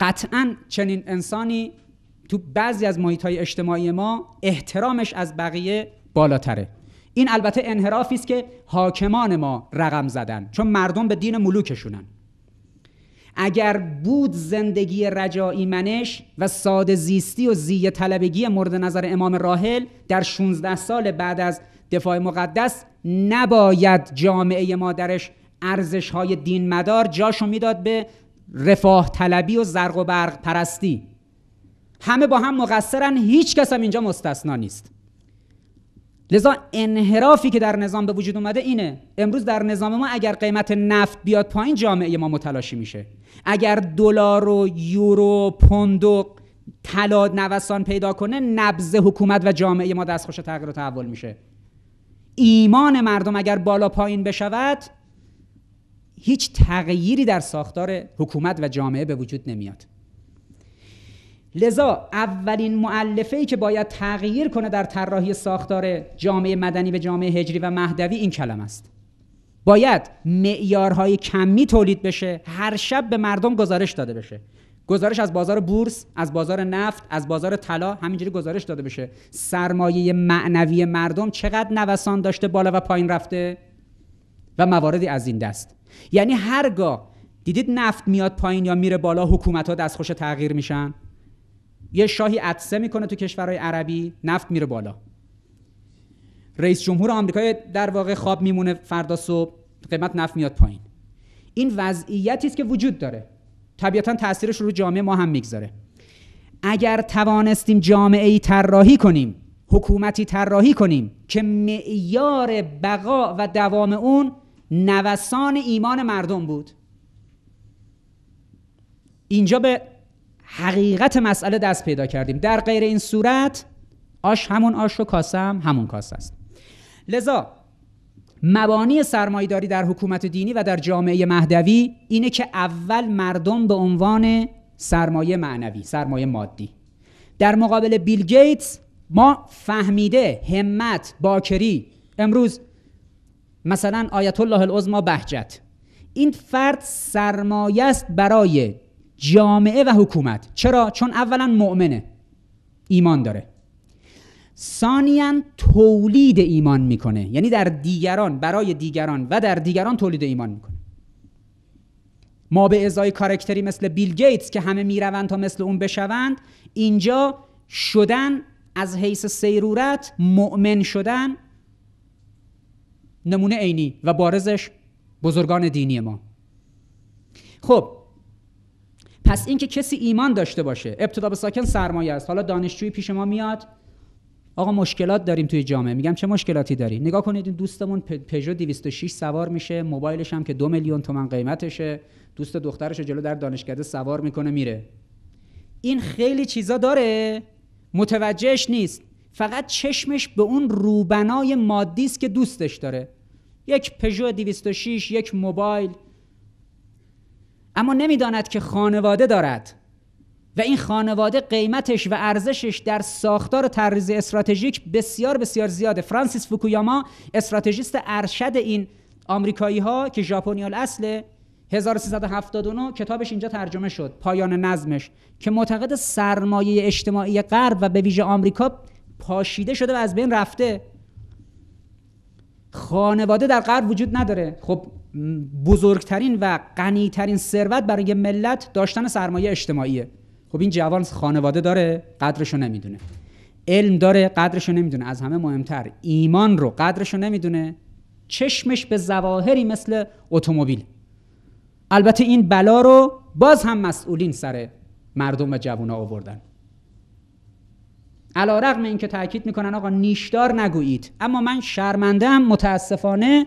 قطعا چنین انسانی تو بعضی از محیط های اجتماعی ما احترامش از بقیه بالاتره این البته انحرافی است که حاکمان ما رقم زدن چون مردم به دین ملوکشونن اگر بود زندگی رجایی منش و ساده زیستی و زی طلبگی مورد نظر امام راحل در 16 سال بعد از دفاع مقدس نباید جامعه ما درش ارزش های دین مدار جاشو میداد به رفاه طلبی و زرق و برق پرستی همه با هم مقصرن هیچ کس هم اینجا مستثنا نیست لذا انحرافی که در نظام به وجود اومده اینه امروز در نظام ما اگر قیمت نفت بیاد پایین جامعه ما متلاشی میشه اگر دلار و یورو پوند و طلا نوسان پیدا کنه نبض حکومت و جامعه ما دستخوش تغییر و تحول میشه ایمان مردم اگر بالا پایین بشود هیچ تغییری در ساختار حکومت و جامعه به وجود نمیاد لذا اولین معلفه ای که باید تغییر کنه در طراحی ساختار جامعه مدنی به جامعه هجری و مهدوی این کلم است باید معیارهای کمی تولید بشه هر شب به مردم گزارش داده بشه گزارش از بازار بورس از بازار نفت از بازار طلا همینجوری گزارش داده بشه سرمایه معنوی مردم چقدر نوسان داشته بالا و پایین رفته و مواردی از این دست یعنی هرگاه دیدید نفت میاد پایین یا میره بالا حکومت ها دستخوش تغییر میشن یه شاهی عطسه میکنه تو کشورهای عربی نفت میره بالا رئیس جمهور آمریکا در واقع خواب میمونه فردا صبح قیمت نفت میاد پایین این وضعیتی است که وجود داره طبیعتا تاثیرش رو جامعه ما هم میگذاره اگر توانستیم جامعه ای طراحی کنیم حکومتی طراحی کنیم که معیار بقا و دوام اون نوسان ایمان مردم بود اینجا به حقیقت مسئله دست پیدا کردیم در غیر این صورت آش همون آش و کاسه همون کاسه است لذا مبانی سرمایداری در حکومت دینی و در جامعه مهدوی اینه که اول مردم به عنوان سرمایه معنوی سرمایه مادی در مقابل بیل گیتس ما فهمیده همت باکری امروز مثلا آیت الله العظما بهجت این فرد سرمایه است برای جامعه و حکومت چرا چون اولا مؤمنه ایمان داره ثانیا تولید ایمان میکنه یعنی در دیگران برای دیگران و در دیگران تولید ایمان میکنه ما به ازای کارکتری مثل بیل گیتس که همه میروند تا مثل اون بشوند اینجا شدن از حیث سیرورت مؤمن شدن نمونه عینی و بارزش بزرگان دینی ما خب پس اینکه کسی ایمان داشته باشه ابتدا به ساکن سرمایه است حالا دانشجوی پیش ما میاد آقا مشکلات داریم توی جامعه میگم چه مشکلاتی داری نگاه کنید این دوستمون پژو 206 سوار میشه موبایلش هم که دو میلیون تومن قیمتشه دوست دخترش جلو در دانشکده سوار میکنه میره این خیلی چیزا داره متوجهش نیست فقط چشمش به اون روبنای مادی است که دوستش داره یک پژو 206 یک موبایل اما نمیداند که خانواده دارد و این خانواده قیمتش و ارزشش در ساختار طرز استراتژیک بسیار بسیار زیاده فرانسیس فوکویاما استراتژیست ارشد این آمریکایی ها که ژاپنی اصله 1379 کتابش اینجا ترجمه شد پایان نظمش که معتقد سرمایه اجتماعی غرب و به ویژه آمریکا پاشیده شده و از بین رفته خانواده در غرب وجود نداره خب بزرگترین و غنیترین ثروت برای ملت داشتن سرمایه اجتماعیه خب این جوان خانواده داره رو نمیدونه علم داره رو نمیدونه از همه مهمتر ایمان رو قدرشو نمیدونه چشمش به زواهری مثل اتومبیل البته این بلا رو باز هم مسئولین سر مردم و جوانا آوردن علا اینکه تاکید که میکنن آقا نیشدار نگویید اما من شرمنده متاسفانه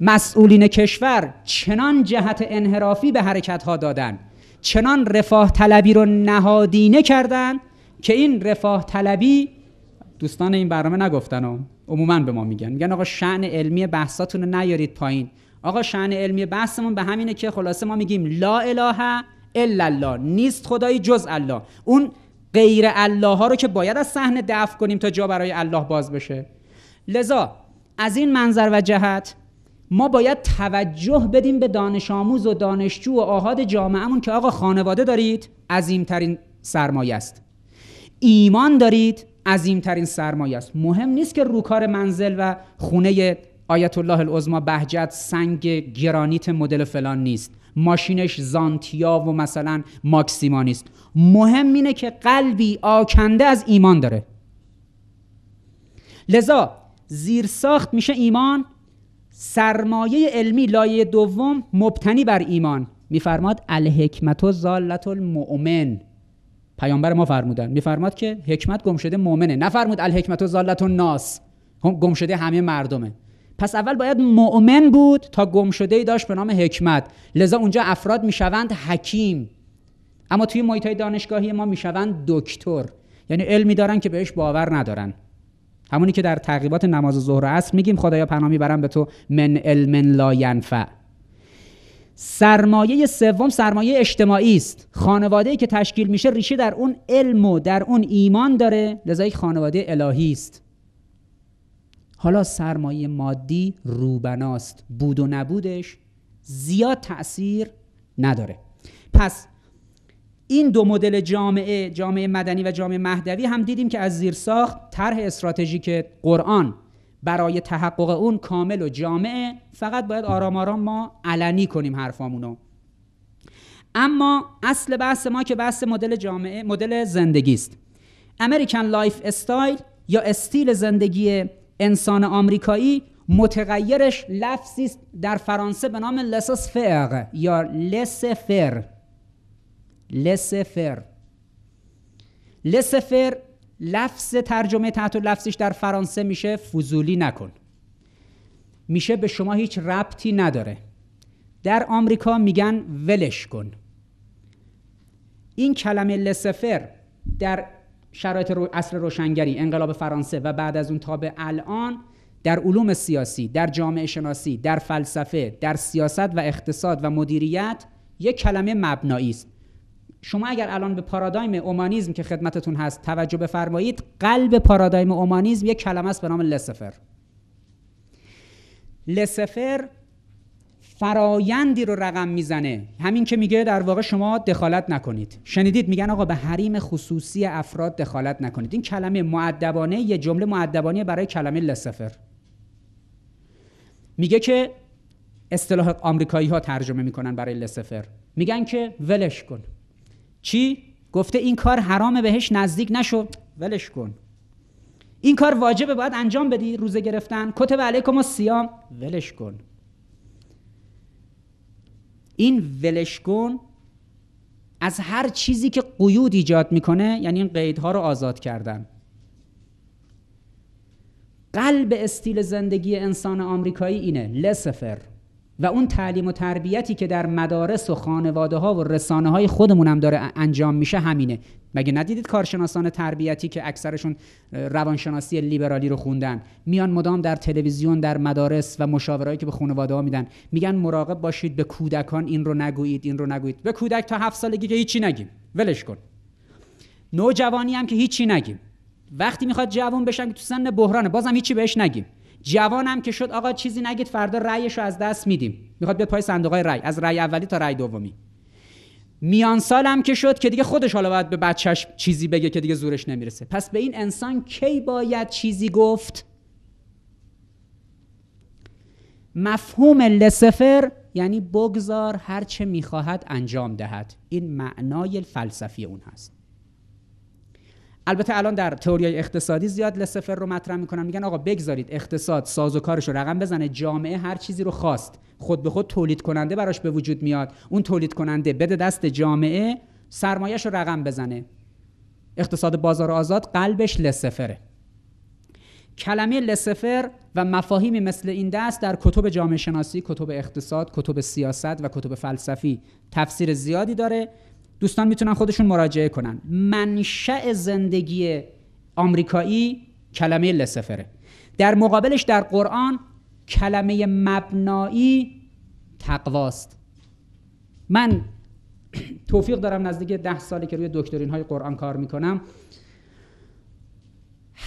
مسئولین کشور چنان جهت انحرافی به حرکت ها دادن چنان رفاه طلبی رو نهادینه کردن که این رفاه طلبی دوستان این برنامه نگفتن و عموما به ما میگن میگن آقا شعن علمی بحثاتونو نیارید پایین آقا شعن علمی بحثمون به همینه که خلاصه ما میگیم لا اله الا الله نیست خدایی جز الله اون غیر الله ها رو که باید از صحنه دفع کنیم تا جا برای الله باز بشه لذا از این منظر و جهت ما باید توجه بدیم به دانش آموز و دانشجو و آهاد جامعهمون که آقا خانواده دارید عظیمترین سرمایه است ایمان دارید عظیمترین سرمایه است مهم نیست که روکار منزل و خونه آیت الله العظما بهجت سنگ گرانیت مدل فلان نیست ماشینش زانتیا و مثلا ماکسیما نیست مهم اینه که قلبی آکنده از ایمان داره لذا زیر ساخت میشه ایمان سرمایه علمی لایه دوم مبتنی بر ایمان میفرماد الحکمت و زالت المؤمن پیامبر ما فرمودن میفرماد که حکمت گم شده مؤمنه نفرمود الحکمت و زالت و ناس گم شده همه مردمه پس اول باید مؤمن بود تا گم شده ای داشت به نام حکمت لذا اونجا افراد میشوند حکیم اما توی محیط های دانشگاهی ما میشوند دکتر یعنی علمی دارن که بهش باور ندارن همونی که در تقریبات نماز ظهر و عصر میگیم خدایا پناه میبرم به تو من علم لا ینفع سرمایه سوم سرمایه اجتماعی است خانواده ای که تشکیل میشه ریشه در اون علم و در اون ایمان داره لذا یک خانواده الهی است حالا سرمایه مادی روبناست بود و نبودش زیاد تاثیر نداره پس این دو مدل جامعه جامعه مدنی و جامعه مهدوی هم دیدیم که از زیر ساخت طرح استراتژیک قرآن برای تحقق اون کامل و جامعه فقط باید آرام آرام ما علنی کنیم حرفامونو اما اصل بحث ما که بحث مدل جامعه مدل زندگی است امریکن لایف استایل یا استیل زندگی انسان آمریکایی متغیرش لفظی در فرانسه به نام لسس فر یا لسفر لسفر فر لفظ ترجمه تحت لفظش در فرانسه میشه فضولی نکن میشه به شما هیچ ربطی نداره در آمریکا میگن ولش کن این کلمه لسفر در شرایط رو اصل روشنگری انقلاب فرانسه و بعد از اون تا به الان در علوم سیاسی در جامعه شناسی در فلسفه در سیاست و اقتصاد و مدیریت یک کلمه مبنایی است شما اگر الان به پارادایم اومانیزم که خدمتتون هست توجه بفرمایید قلب پارادایم اومانیزم یک کلمه است به نام لسفر لسفر فرایندی رو رقم میزنه همین که میگه در واقع شما دخالت نکنید شنیدید میگن آقا به حریم خصوصی افراد دخالت نکنید این کلمه معدبانه یه جمله معدبانه برای کلمه لسفر میگه که اصطلاح آمریکایی ها ترجمه میکنن برای لسفر میگن که ولش کن چی گفته این کار حرامه بهش نزدیک نشو ولش کن این کار واجبه باید انجام بدی روزه گرفتن کتب علیکم و سیام ولش کن این ولشگون از هر چیزی که قیود ایجاد میکنه یعنی این قیدها رو آزاد کردن قلب استیل زندگی انسان آمریکایی اینه لسفر و اون تعلیم و تربیتی که در مدارس و خانواده ها و رسانه های خودمون هم داره انجام میشه همینه مگه ندیدید کارشناسان تربیتی که اکثرشون روانشناسی لیبرالی رو خوندن میان مدام در تلویزیون در مدارس و مشاورهایی که به خانواده ها میدن میگن مراقب باشید به کودکان این رو نگویید این رو نگویید به کودک تا هفت سالگی که هیچی نگیم ولش کن نوجوانی هم که هیچی نگیم وقتی میخواد جوان بشن که تو سن بحرانه بازم هیچی بهش نگیم جوانم که شد آقا چیزی نگید فردا رأیشو از دست میدیم میخواد بیاد پای صندوق رأی از رأی اولی تا رأی دومی میان سالم که شد که دیگه خودش حالا باید به بچهش چیزی بگه که دیگه زورش نمیرسه پس به این انسان کی باید چیزی گفت مفهوم لسفر یعنی بگذار هرچه میخواهد انجام دهد این معنای فلسفی اون هست البته الان در تئوری اقتصادی زیاد لسفر رو مطرح میکنن میگن آقا بگذارید اقتصاد ساز و کارش رو رقم بزنه جامعه هر چیزی رو خواست خود به خود تولید کننده براش به وجود میاد اون تولید کننده بده دست جامعه سرمایهش رو رقم بزنه اقتصاد بازار آزاد قلبش لسفره کلمه لسفر و مفاهیمی مثل این دست در کتب جامعه شناسی، کتب اقتصاد، کتب سیاست و کتب فلسفی تفسیر زیادی داره دوستان میتونن خودشون مراجعه کنن منشأ زندگی آمریکایی کلمه لسفره در مقابلش در قرآن کلمه مبنایی تقواست من توفیق دارم نزدیک ده سالی که روی دکترین های قرآن کار میکنم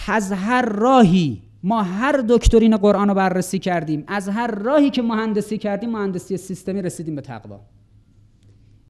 از هر راهی ما هر دکترین قرآن رو بررسی کردیم از هر راهی که مهندسی کردیم مهندسی سیستمی رسیدیم به تقوا